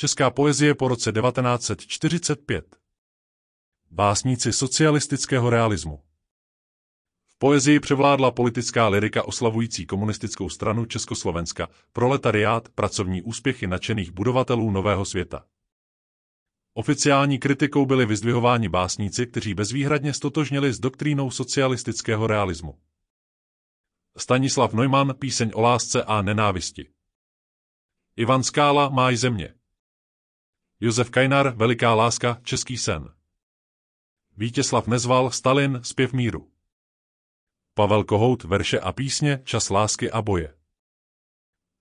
Česká poezie po roce 1945 Básníci socialistického realismu V poezii převládla politická lirika oslavující komunistickou stranu Československa, proletariát, pracovní úspěchy nadšených budovatelů nového světa. Oficiální kritikou byli vyzdvihováni básníci, kteří bezvýhradně stotožnili s doktrínou socialistického realismu. Stanislav Neumann, píseň o lásce a nenávisti. Ivan Skála, Máj země. Josef Kajnar, Veliká láska, Český sen. Vítězslav Nezval, Stalin, Zpěv míru. Pavel Kohout, verše a písně, Čas lásky a boje.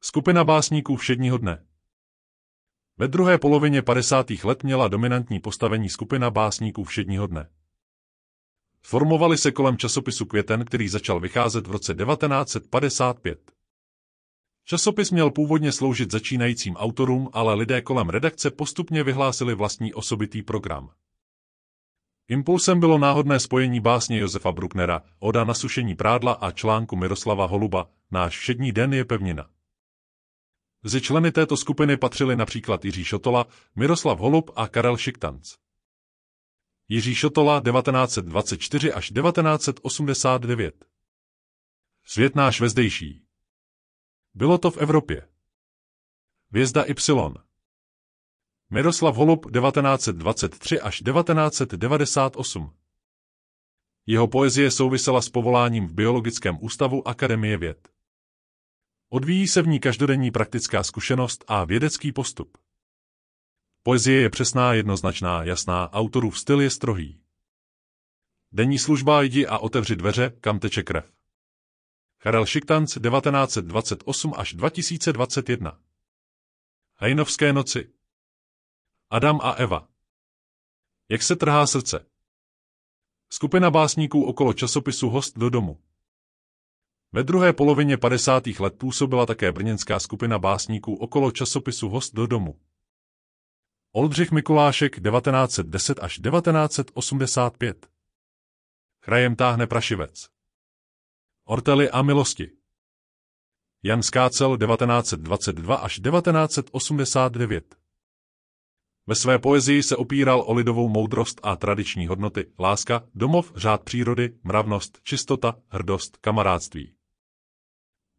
Skupina básníků všedního dne. Ve druhé polovině 50. let měla dominantní postavení skupina básníků všedního dne. Formovali se kolem časopisu Květen, který začal vycházet v roce 1955. Časopis měl původně sloužit začínajícím autorům, ale lidé kolem redakce postupně vyhlásili vlastní osobitý program. Impulsem bylo náhodné spojení básně Josefa Brucknera, Oda na sušení prádla a článku Miroslava Holuba Náš všední den je pevnina. Ze členy této skupiny patřili například Jiří Šotola, Miroslav Holub a Karel Šiktanc. Jiří Šotola 1924 až 1989 Svět náš vezdejší bylo to v Evropě. Vězda Y. Miroslav Holub 1923 až 1998. Jeho poezie souvisela s povoláním v Biologickém ústavu Akademie věd. Odvíjí se v ní každodenní praktická zkušenost a vědecký postup. Poezie je přesná, jednoznačná, jasná, autorův styl je strohý. Denní služba jdi a otevři dveře, kam teče krev. Karel Šiktanc 1928 až 2021. Hajnovské noci. Adam a Eva. Jak se trhá srdce? Skupina básníků okolo časopisu Host do domu. Ve druhé polovině 50. let působila také brněnská skupina básníků okolo časopisu Host do domu. Oldřich Mikulášek 1910 až 1985. Krajem táhne Prašivec. Ortely a milosti. Jan Skácel 1922 až 1989 Ve své poezii se opíral o lidovou moudrost a tradiční hodnoty, láska, domov, řád přírody, mravnost, čistota, hrdost, kamarádství.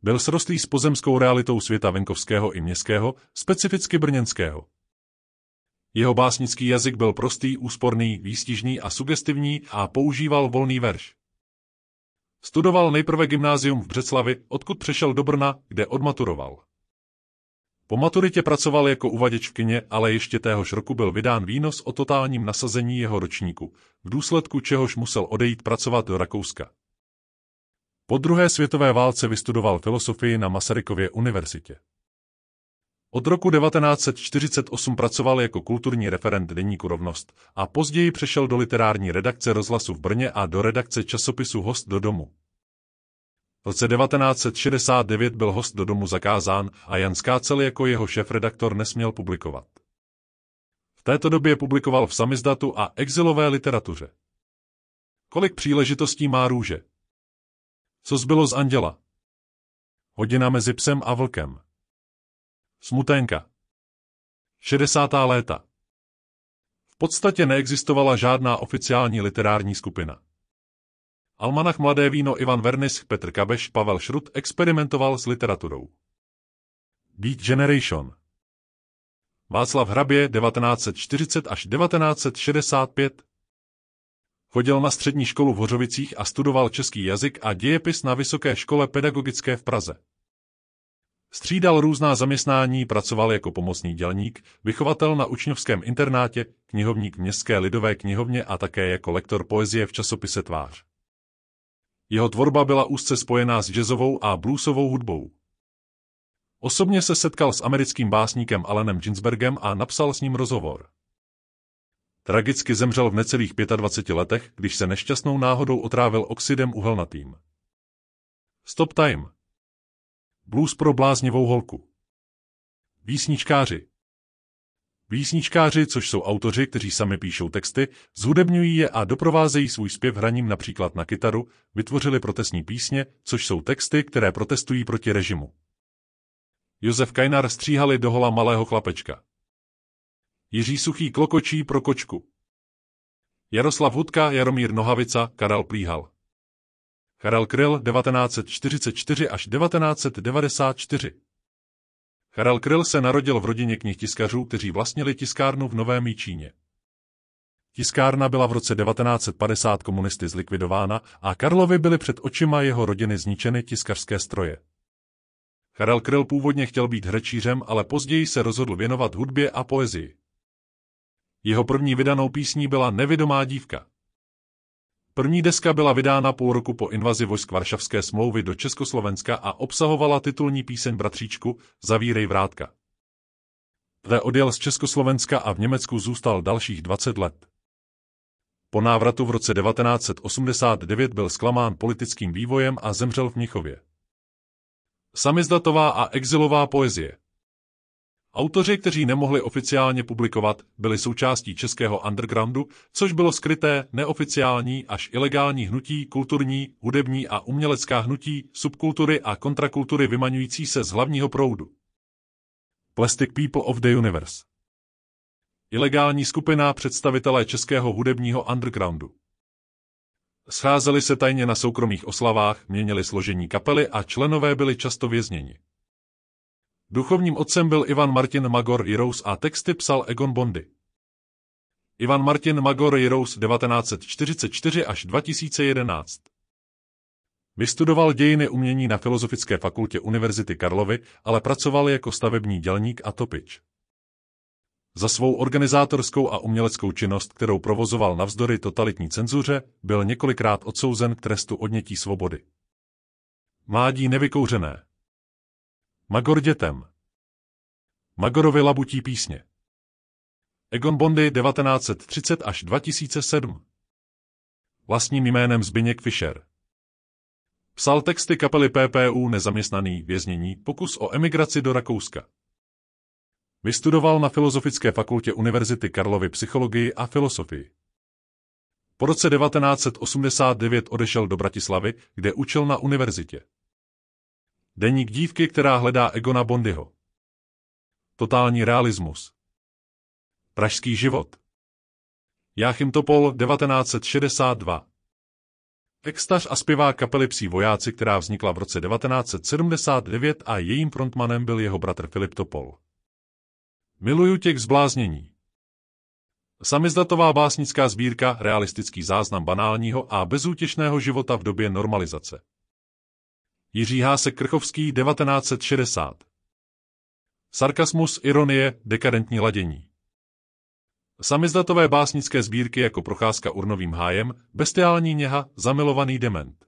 Byl srostlý s pozemskou realitou světa venkovského i městského, specificky brněnského. Jeho básnický jazyk byl prostý, úsporný, výstižný a sugestivní a používal volný verš. Studoval nejprve gymnázium v Břeclavi, odkud přešel do Brna, kde odmaturoval. Po maturitě pracoval jako uvaděč v kině, ale ještě téhož roku byl vydán výnos o totálním nasazení jeho ročníku, v důsledku čehož musel odejít pracovat do Rakouska. Po druhé světové válce vystudoval filosofii na Masarykově univerzitě. Od roku 1948 pracoval jako kulturní referent deníku Rovnost a později přešel do literární redakce rozhlasu v Brně a do redakce časopisu Host do domu. V roce 1969 byl host do domu zakázán a Jan Skácel jako jeho šéf-redaktor nesměl publikovat. V této době publikoval v samizdatu a exilové literatuře. Kolik příležitostí má růže? Co zbylo z anděla? Hodina mezi psem a vlkem. Smuténka. 60. léta. V podstatě neexistovala žádná oficiální literární skupina. Almanach Mladé víno Ivan Vernis, Petr Kabeš, Pavel Šrut experimentoval s literaturou. Beat Generation Václav Hrabě 1940 až 1965 Chodil na střední školu v Hořovicích a studoval český jazyk a dějepis na Vysoké škole pedagogické v Praze. Střídal různá zaměstnání, pracoval jako pomocný dělník, vychovatel na učňovském internátě, knihovník Městské lidové knihovně a také jako lektor poezie v časopise Tvář. Jeho tvorba byla úzce spojená s jazzovou a bluesovou hudbou. Osobně se setkal s americkým básníkem Alanem Ginsbergem a napsal s ním rozhovor. Tragicky zemřel v necelých 25 letech, když se nešťastnou náhodou otrávil oxidem uhelnatým. Stop time Blues pro bláznivou holku. Výsničkáři Výsničkáři, což jsou autoři, kteří sami píšou texty, zhudebňují je a doprovázejí svůj zpěv hraním například na kytaru, vytvořili protestní písně, což jsou texty, které protestují proti režimu. Josef Kajnar stříhali dohola malého chlapečka. Jiří Suchý klokočí pro kočku. Jaroslav Hudka, Jaromír Nohavica, Karel Plíhal. Karel Kryl 1944 až 1994 Karel Kryl se narodil v rodině knih tiskařů, kteří vlastnili tiskárnu v Novém Jíčíně. Tiskárna byla v roce 1950 komunisty zlikvidována a Karlovi byly před očima jeho rodiny zničeny tiskařské stroje. Karel Kryl původně chtěl být hrečířem, ale později se rozhodl věnovat hudbě a poezii. Jeho první vydanou písní byla Nevidomá dívka. První deska byla vydána půl roku po invazi vojsk Varšavské smlouvy do Československa a obsahovala titulní píseň Bratříčku Zavírej vrátka. Ve odjel z Československa a v Německu zůstal dalších 20 let. Po návratu v roce 1989 byl zklamán politickým vývojem a zemřel v Mnichově. Samizdatová a exilová poezie Autoři, kteří nemohli oficiálně publikovat, byli součástí českého undergroundu, což bylo skryté, neoficiální až ilegální hnutí, kulturní, hudební a umělecká hnutí, subkultury a kontrakultury vymaňující se z hlavního proudu. Plastic People of the Universe Ilegální skupina představitelé českého hudebního undergroundu. Scházeli se tajně na soukromých oslavách, měnili složení kapely a členové byli často vězněni. Duchovním otcem byl Ivan Martin Magor Jirous a texty psal Egon Bondy. Ivan Martin Magor Jirous 1944 až 2011 Vystudoval dějiny umění na Filozofické fakultě Univerzity Karlovy, ale pracoval jako stavební dělník a topič. Za svou organizátorskou a uměleckou činnost, kterou provozoval navzdory totalitní cenzuře, byl několikrát odsouzen k trestu odnětí svobody. Mládí nevykouřené Magor dětem. Magorovi labutí písně. Egon Bondy 1930 až 2007. Vlastním jménem Zbyněk Fischer. Psal texty kapely PPU Nezaměstnaný věznění pokus o emigraci do Rakouska. Vystudoval na Filozofické fakultě Univerzity Karlovy psychologii a filosofii. Po roce 1989 odešel do Bratislavy, kde učil na univerzitě. Deník dívky, která hledá Egona Bondyho. Totální realismus. Pražský život. Jáchym Topol 1962 Textař a zpěvá kapely Psí vojáci, která vznikla v roce 1979 a jejím frontmanem byl jeho bratr Filip Topol. Miluju těch zbláznění. Samizdatová básnická sbírka, realistický záznam banálního a bezútěšného života v době normalizace. Jiří Hásek Krchovský 1960. Sarkasmus, ironie, dekadentní ladění. Samizdatové básnické sbírky jako Procházka urnovým hájem, Bestiální něha, Zamilovaný dement.